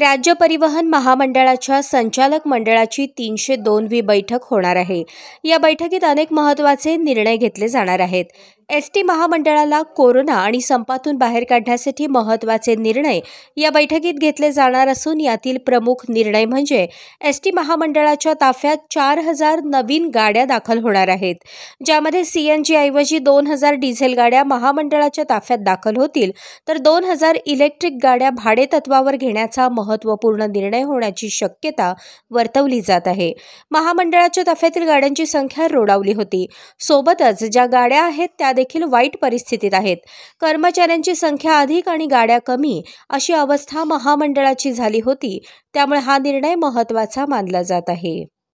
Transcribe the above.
राज्य परिवहन महामंडळाच्या संचालक मंडळाची तीनशे दोनवी बैठक होणार आहे या बैठकीत अनेक महत्वाचे निर्णय घेतले जाणार आहेत एस टी महामंडळाला कोरोना आणि संपातून बाहेर काढण्यासाठी महत्त्वाचे निर्णय या बैठकीत घेतले जाणार असून यातील प्रमुख निर्णय म्हणजे एस टी महामंडळाच्या ताफ्यात चार हजार नवीन गाड्या दाखल होणार आहेत ज्यामध्ये सी एन ऐवजी दोन हजार डिझेल गाड्या महामंडळाच्या ताफ्यात दाखल होतील तर दोन हजार इलेक्ट्रिक गाड्या भाडे तत्वावर घेण्याचा महत्त्वपूर्ण निर्णय होण्याची शक्यता वर्तवली जात आहे महामंडळाच्या ताफ्यातील गाड्यांची संख्या रोडावली होती सोबतच ज्या गाड्या आहेत त्या देखील वाईट परिस्थितीत आहेत कर्मचाऱ्यांची संख्या अधिक आणि गाड्या कमी अशी अवस्था महामंडळाची झाली होती त्यामुळे हा निर्णय महत्वाचा मानला जात आहे